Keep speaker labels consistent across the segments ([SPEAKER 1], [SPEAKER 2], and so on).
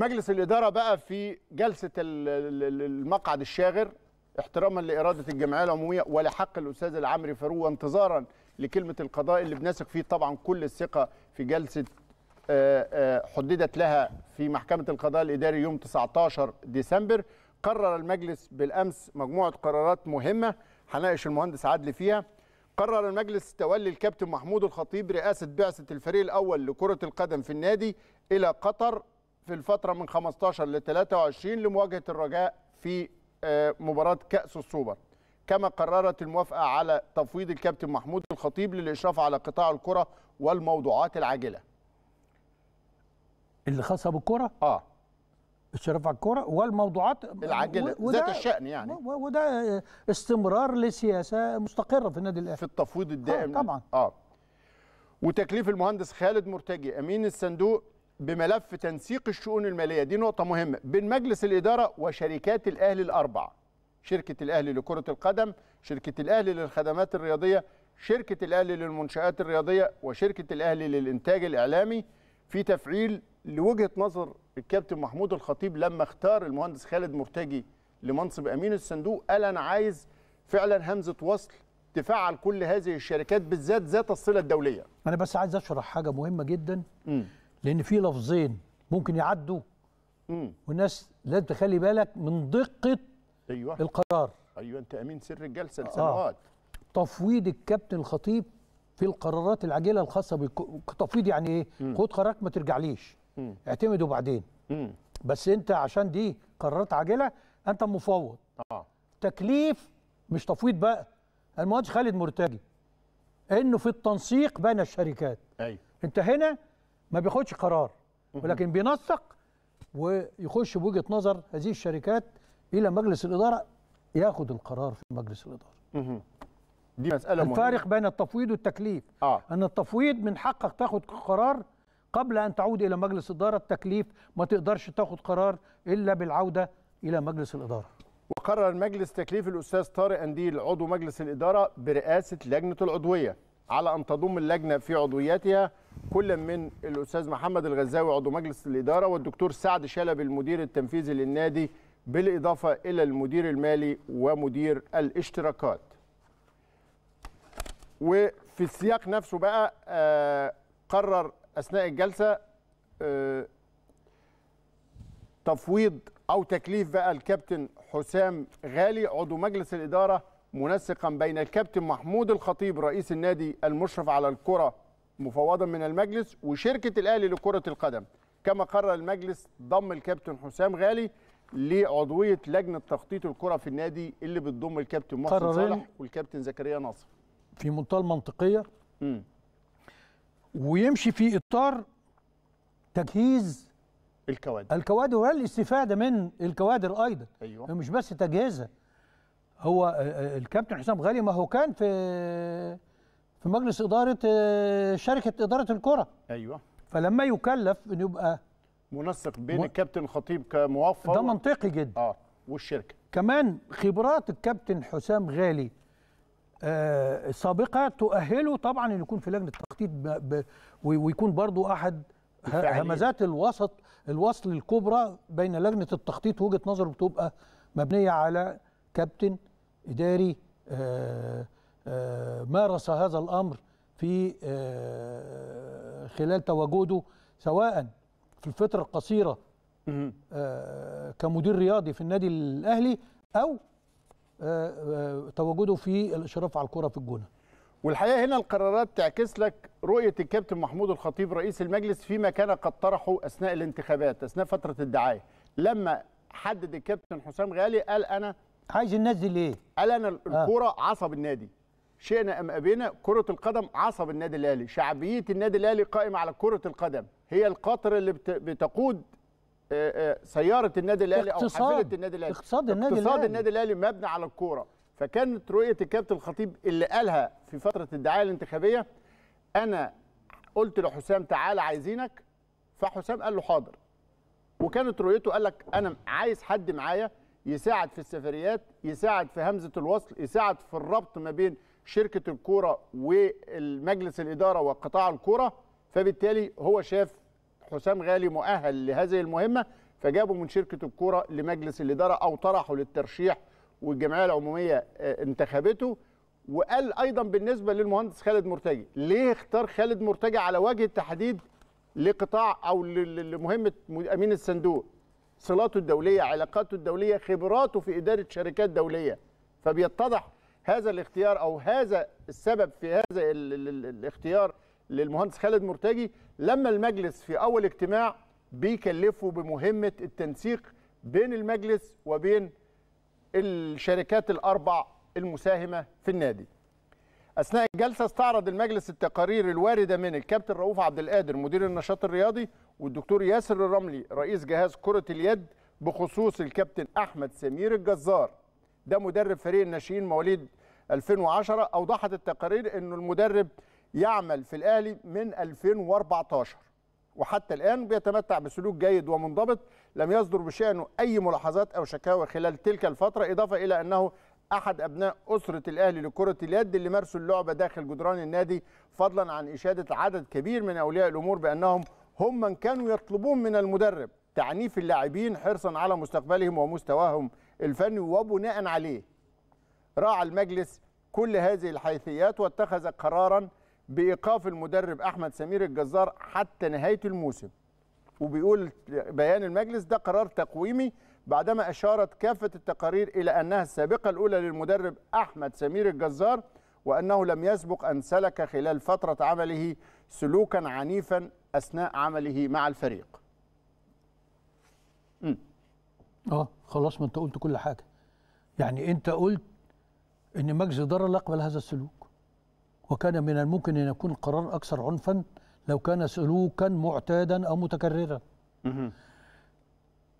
[SPEAKER 1] مجلس الاداره بقى في جلسه المقعد الشاغر احتراما لاراده الجمعيه العموميه ولحق الاستاذ العمري فاروق وانتظارا لكلمه القضاء اللي بنثق فيه طبعا كل الثقه في جلسه آه، آه، حددت لها في محكمه القضاء الاداري يوم 19 ديسمبر قرر المجلس بالامس مجموعه قرارات مهمه هناقش المهندس عدلي فيها قرر المجلس تولي الكابتن محمود الخطيب رئاسه بعثه الفريق الاول لكره القدم في النادي الى قطر في الفتره من 15 ل 23 لمواجهه الرجاء في آه، مباراه كاس السوبر كما قررت الموافقه على تفويض الكابتن محمود الخطيب للاشراف على قطاع الكره والموضوعات العاجله
[SPEAKER 2] اللي خاصه بالكره اه الشرف على الكره والموضوعات العاجله ذات الشان يعني وده
[SPEAKER 1] استمرار لسياسه مستقره في النادي الاهلي في التفويض الدائم آه طبعا اه وتكليف المهندس خالد مرتجي امين الصندوق بملف تنسيق الشؤون الماليه دي نقطه مهمه بين مجلس الاداره وشركات الاهلي الاربع شركه الاهلي لكره القدم شركه الاهلي للخدمات الرياضيه شركه الاهلي للمنشات الرياضيه وشركه الاهلي للانتاج الاعلامي في تفعيل لوجهه نظر الكابتن محمود الخطيب لما اختار المهندس خالد مرتجي لمنصب امين الصندوق قال انا عايز فعلا همزه وصل تفعل كل هذه الشركات بالذات ذات الصله الدوليه.
[SPEAKER 2] انا بس عايز اشرح حاجه مهمه جدا. م. لان في لفظين ممكن يعدوا والناس لازم تخلي بالك من دقه أيوة. القرار
[SPEAKER 1] ايوه انت امين سر الجلسه آه. لسنوات
[SPEAKER 2] آه. تفويض الكابتن الخطيب في القرارات العاجله الخاصه بالتفويض يعني ايه خد قرارك ما ترجعليش اعتمده بعدين مم. بس انت عشان دي قرارات عاجله انت مفوض آه. تكليف مش تفويض بقى المهندس خالد مرتجي انه في التنسيق بين الشركات ايوه انت هنا ما بياخدش قرار ولكن بينسق ويخش بوجهه نظر هذه الشركات الى مجلس الاداره ياخد القرار في مجلس الاداره. دي مساله مهمه الفارق بين التفويض والتكليف آه. ان التفويض من حقك تاخد قرار قبل ان تعود الى مجلس الاداره التكليف ما تقدرش
[SPEAKER 1] تاخد قرار الا بالعوده الى مجلس الاداره. وقرر مجلس تكليف الاستاذ طارق انديل عضو مجلس الاداره برئاسه لجنه العضويه على ان تضم اللجنه في عضوياتها كل من الاستاذ محمد الغزاوي عضو مجلس الاداره والدكتور سعد شلب المدير التنفيذي للنادي بالاضافه الى المدير المالي ومدير الاشتراكات. وفي السياق نفسه بقى آه قرر اثناء الجلسه آه تفويض او تكليف بقى الكابتن حسام غالي عضو مجلس الاداره منسقا بين الكابتن محمود الخطيب رئيس النادي المشرف على الكرة مفوضا من المجلس وشركة الأهلي لكرة القدم كما قرر المجلس ضم الكابتن حسام غالي لعضوية لجنة تخطيط الكرة في النادي اللي بتضم الكابتن محسن صالح والكابتن زكريا ناصر
[SPEAKER 2] في منتهى المنطقية م. ويمشي في إطار تجهيز الكوادر الكوادر والاستفادة من الكوادر أيضا أيوة. مش بس تجهيزها هو آه، آه، الكابتن حسام غالي ما هو كان في في مجلس اداره آه، شركه اداره الكره ايوه فلما يكلف انه يبقى منسق بين م... الكابتن خطيب كموفق ده منطقي جدا اه والشركه كمان خبرات الكابتن حسام غالي آه سابقه تؤهله طبعا انه يكون في لجنه التخطيط ب... ب... ويكون برضو احد الفعلية. همزات الوسط الوصل الكبرى بين لجنه التخطيط وجهه نظره بتبقى مبنيه على كابتن إداري آه، آه، مارس هذا الأمر في آه، خلال تواجده سواء في الفترة القصيرة كمدير رياضي في النادي الأهلي أو
[SPEAKER 1] تواجده في الإشراف على الكرة في الجونة والحقيقه هنا القرارات تعكس لك رؤيه الكابتن محمود الخطيب رئيس المجلس فيما كان قد طرحه اثناء الانتخابات اثناء فتره الدعايه لما حدد الكابتن حسام غالي قال انا عايز ينزل ايه؟ قال انا آه. الكوره آه. عصب النادي شئنا ام ابينا كره القدم عصب النادي الاهلي شعبيه النادي الاهلي قائمه على كره القدم هي القطر اللي بتقود آه، آه، سياره النادي الاهلي او حافله النادي الاهلي اقتصاد النادي الاهلي اقتصاد النادي الاهلي مبني على الكوره فكانت رؤيه الكابتن الخطيب اللي قالها في فتره الدعايه الانتخابيه انا قلت لحسام تعالى عايزينك فحسام قال له حاضر وكانت رؤيته قال لك انا عايز حد معايا يساعد في السفريات يساعد في همزه الوصل يساعد في الربط ما بين شركه الكوره والمجلس الاداره وقطاع الكوره فبالتالي هو شاف حسام غالي مؤهل لهذه المهمه فجابه من شركه الكوره لمجلس الاداره او طرحه للترشيح والجمعيه العموميه آه، انتخبته وقال ايضا بالنسبه للمهندس خالد مرتجي ليه اختار خالد مرتجي على وجه التحديد لقطاع او لمهمه امين الصندوق صلاته الدوليه علاقاته الدوليه خبراته في اداره شركات دوليه فبيتضح هذا الاختيار او هذا السبب في هذا الاختيار للمهندس خالد مرتجي لما المجلس في اول اجتماع بيكلفه بمهمه التنسيق بين المجلس وبين الشركات الاربع المساهمه في النادي. اثناء الجلسه استعرض المجلس التقارير الوارده من الكابتن رؤوف عبد القادر مدير النشاط الرياضي والدكتور ياسر الرملي رئيس جهاز كرة اليد بخصوص الكابتن أحمد سمير الجزار ده مدرب فريق الناشئين مواليد 2010 أوضحت التقارير أنه المدرب يعمل في الأهلي من 2014 وحتى الآن بيتمتع بسلوك جيد ومنضبط لم يصدر بشأنه أي ملاحظات أو شكاوى خلال تلك الفترة إضافة إلى أنه أحد أبناء أسرة الأهلي لكرة اليد اللي مارسوا اللعبة داخل جدران النادي فضلا عن إشادة عدد كبير من أولياء الأمور بأنهم هم من كانوا يطلبون من المدرب تعنيف اللاعبين حرصا على مستقبلهم ومستواهم الفني وبناء عليه راعى المجلس كل هذه الحيثيات واتخذ قرارا بايقاف المدرب احمد سمير الجزار حتى نهايه الموسم وبيقول بيان المجلس ده قرار تقويمي بعدما اشارت كافه التقارير الى انها السابقه الاولى للمدرب احمد سمير الجزار وانه لم يسبق ان سلك خلال فتره عمله سلوكا عنيفا اثناء عمله مع الفريق
[SPEAKER 2] اه خلاص ما انت قلت كل حاجه يعني انت قلت ان مجلس الاداره لا يقبل هذا السلوك وكان من الممكن ان يكون القرار اكثر عنفا لو كان سلوكا معتادا او متكررا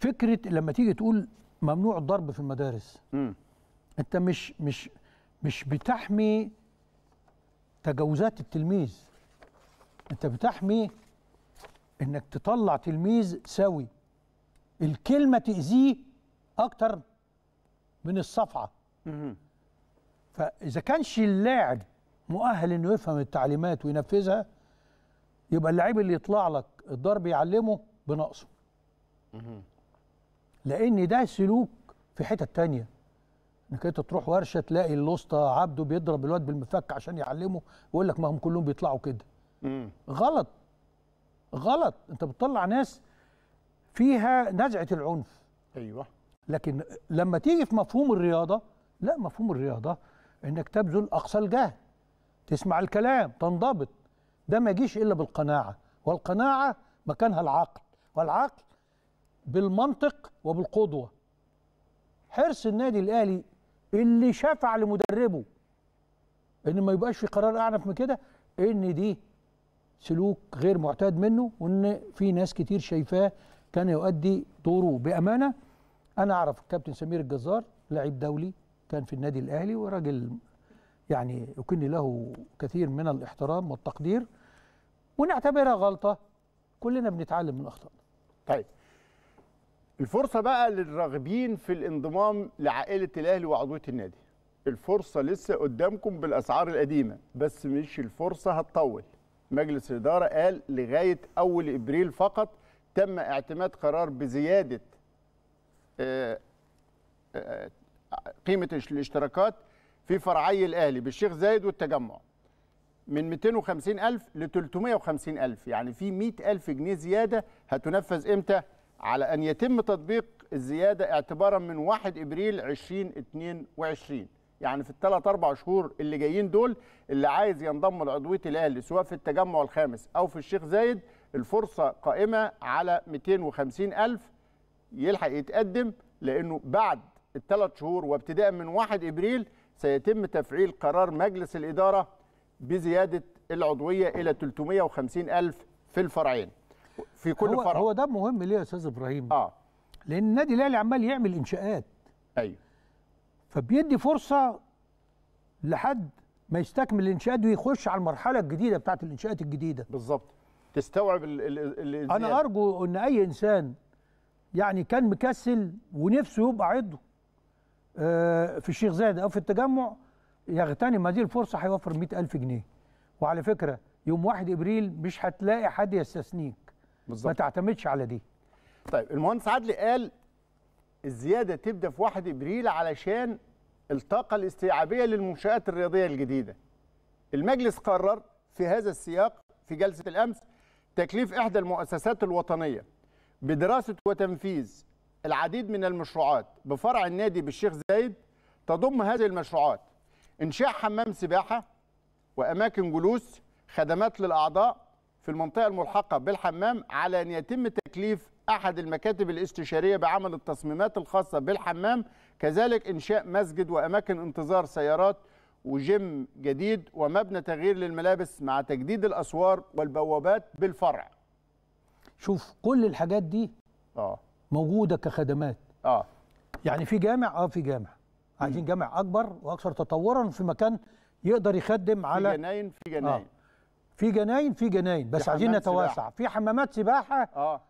[SPEAKER 2] فكره لما تيجي تقول ممنوع الضرب في المدارس انت مش مش مش بتحمي تجاوزات التلميذ انت بتحمي انك تطلع تلميذ سوي الكلمه تاذيه اكتر من الصفعه فاذا كانش اللاعب مؤهل انه يفهم التعليمات وينفذها يبقى اللعيب اللي يطلع لك الضرب يعلمه بنقصه لان ده سلوك في حتة تانية انك انت تروح ورشه تلاقي الوسطى عبده بيضرب الواد بالمفك عشان يعلمه ويقول لك ما هم كلهم بيطلعوا كده غلط غلط انت بتطلع ناس فيها نزعه العنف ايوه لكن لما تيجي في مفهوم الرياضه لا مفهوم الرياضه انك تبذل اقصى الجهد تسمع الكلام تنضبط ده ما يجيش الا بالقناعه والقناعه مكانها العقل والعقل بالمنطق وبالقدوه حرص النادي الاهلي اللي شفع لمدربه ان ما يبقاش في قرار اعنف من كده ان دي سلوك غير معتاد منه وان في ناس كتير شايفاه كان يؤدي دوره بامانه انا اعرف الكابتن سمير الجزار لعيب دولي كان في النادي الاهلي وراجل يعني يكن له كثير من الاحترام والتقدير
[SPEAKER 1] ونعتبرها غلطه كلنا بنتعلم من اخطائنا طيب الفرصه بقى للراغبين في الانضمام لعائله الاهلي وعضويه النادي الفرصه لسه قدامكم بالاسعار القديمه بس مش الفرصه هتطول مجلس الإدارة قال لغاية أول إبريل فقط تم اعتماد قرار بزيادة آه، آه، آه، قيمة الاشتراكات في فرعي الأهلي بالشيخ زايد والتجمع من 250 ألف ل 350 ألف يعني في 100 ألف جنيه زيادة هتنفذ إمتى على أن يتم تطبيق الزيادة اعتبارا من 1 إبريل 2022 يعني في الثلاث اربع شهور اللي جايين دول اللي عايز ينضم لعضويه الاهلي سواء في التجمع الخامس او في الشيخ زايد الفرصه قائمه على 250 الف يلحق يتقدم لانه بعد الثلاث شهور وابتداء من 1 ابريل سيتم تفعيل قرار مجلس الاداره بزياده العضويه الى 350000 في الفرعين
[SPEAKER 2] في كل هو فرع هو ده مهم ليه يا استاذ ابراهيم اه لان النادي الاهلي عمال يعمل انشاءات ايوه فبيدي فرصه لحد ما يستكمل الانشاءات ويخش على المرحله الجديده بتاعه الانشاءات الجديده
[SPEAKER 1] بالظبط تستوعب الـ الـ الـ انا
[SPEAKER 2] ارجو ان اي انسان يعني كان مكسل ونفسه يبقى عضو آه، في الشيخ زايد او في التجمع يغتنم هذه الفرصه هيوفر 100000 جنيه وعلى فكره يوم
[SPEAKER 1] 1 ابريل مش هتلاقي حد يستثنيك بالظبط ما تعتمدش على دي طيب المهندس عدلي قال الزياده تبدا في 1 ابريل علشان الطاقه الاستيعابيه للمنشات الرياضيه الجديده. المجلس قرر في هذا السياق في جلسه الامس تكليف احدى المؤسسات الوطنيه بدراسه وتنفيذ العديد من المشروعات بفرع النادي بالشيخ زايد تضم هذه المشروعات انشاء حمام سباحه واماكن جلوس خدمات للاعضاء في المنطقه الملحقه بالحمام على ان يتم تكليف أحد المكاتب الاستشارية بعمل التصميمات الخاصة بالحمام كذلك إنشاء مسجد وأماكن انتظار سيارات وجيم جديد ومبنى تغيير للملابس مع تجديد الأسوار والبوابات بالفرع
[SPEAKER 2] شوف كل الحاجات دي آه. موجودة كخدمات آه. يعني في جامع اه في جامع عايزين جامع اكبر واكثر تطورا في مكان يقدر يخدم على في جناين في جناين آه. في جناين في جناين بس عايزين نتواسع سباحة. في حمامات سباحه اه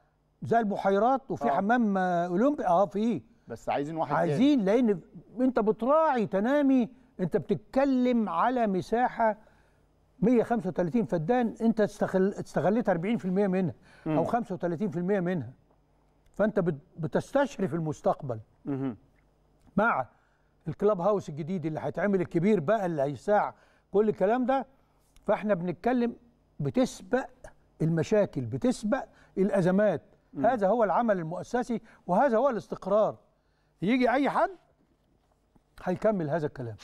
[SPEAKER 2] زي البحيرات وفي آه. حمام آه، اولمبي اه في بس عايزين واحد عايزين تاني. لان انت بتراعي تنامي انت بتتكلم على مساحه 135 فدان انت استغل استغليت 40% منها م. او 35% منها فانت بتستشرف المستقبل م. مع الكلاب هاوس الجديد اللي هيتعمل الكبير بقى اللي هيساع كل الكلام ده فاحنا بنتكلم بتسبق المشاكل بتسبق الازمات هذا هو العمل المؤسسي
[SPEAKER 1] وهذا هو الاستقرار يجي اي حد هيكمل هذا الكلام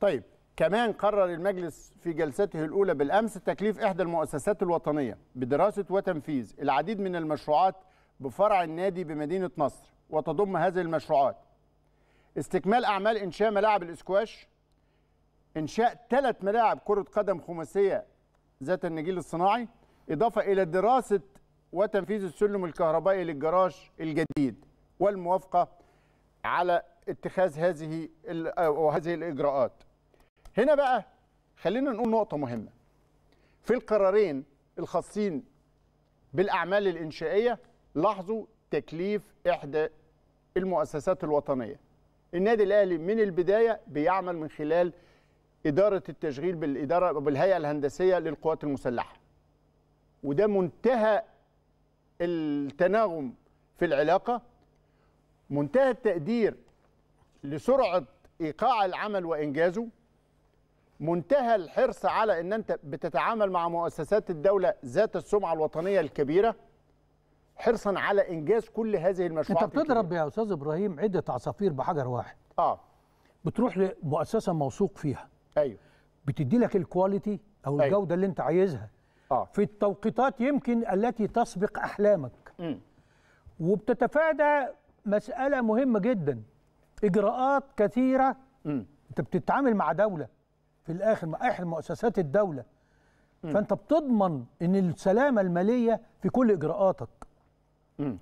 [SPEAKER 1] طيب كمان قرر المجلس في جلسته الأولى بالأمس تكليف إحدى المؤسسات الوطنية بدراسة وتنفيذ العديد من المشروعات بفرع النادي بمدينة نصر وتضم هذه المشروعات استكمال أعمال إنشاء ملاعب الإسكواش إنشاء ثلاث ملاعب كرة قدم خماسية ذات النجيل الصناعي إضافة إلى دراسة وتنفيذ السلم الكهربائي للجراج الجديد والموافقة على اتخاذ هذه وهذه الإجراءات هنا بقى خلينا نقول نقطة مهمة في القرارين الخاصين بالأعمال الإنشائية لاحظوا تكليف إحدى المؤسسات الوطنية النادي الأهلي من البداية بيعمل من خلال إدارة التشغيل بالإدارة بالهيئة الهندسية للقوات المسلحة وده منتهى التناغم في العلاقه منتهى التقدير لسرعه ايقاع العمل وانجازه منتهى الحرص على ان انت بتتعامل مع مؤسسات الدوله ذات السمعه الوطنيه الكبيره حرصا على انجاز كل هذه المشروعات انت
[SPEAKER 2] بتضرب يا استاذ ابراهيم عده عصافير بحجر واحد اه بتروح لمؤسسه موثوق فيها ايوه بتدي لك الكواليتي او أيوه. الجوده أيوه. اللي انت عايزها آه. في التوقيتات يمكن التي تسبق أحلامك م. وبتتفادى مسألة مهمة جدا إجراءات كثيرة م. أنت بتتعامل مع دولة في الآخر مع أحد مؤسسات الدولة م. فأنت بتضمن أن السلامة المالية في كل إجراءاتك
[SPEAKER 1] م.